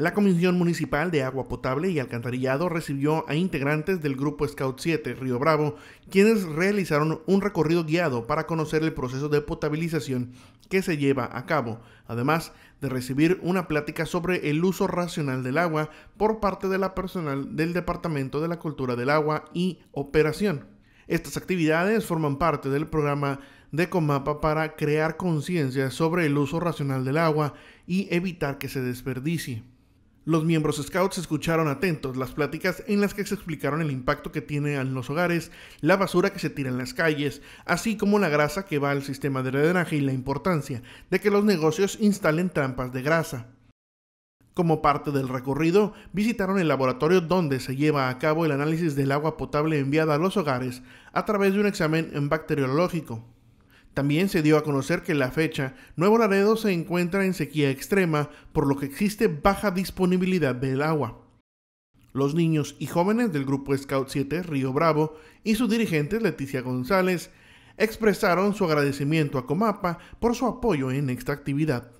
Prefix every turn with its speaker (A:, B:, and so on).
A: La Comisión Municipal de Agua Potable y Alcantarillado recibió a integrantes del Grupo Scout 7 Río Bravo, quienes realizaron un recorrido guiado para conocer el proceso de potabilización que se lleva a cabo, además de recibir una plática sobre el uso racional del agua por parte de la personal del Departamento de la Cultura del Agua y Operación. Estas actividades forman parte del programa de Comapa para crear conciencia sobre el uso racional del agua y evitar que se desperdicie. Los miembros Scouts escucharon atentos las pláticas en las que se explicaron el impacto que tiene en los hogares, la basura que se tira en las calles, así como la grasa que va al sistema de drenaje y la importancia de que los negocios instalen trampas de grasa. Como parte del recorrido, visitaron el laboratorio donde se lleva a cabo el análisis del agua potable enviada a los hogares a través de un examen bacteriológico. También se dio a conocer que la fecha, Nuevo Laredo se encuentra en sequía extrema, por lo que existe baja disponibilidad del agua. Los niños y jóvenes del grupo Scout 7 Río Bravo y su dirigente Leticia González expresaron su agradecimiento a Comapa por su apoyo en esta actividad.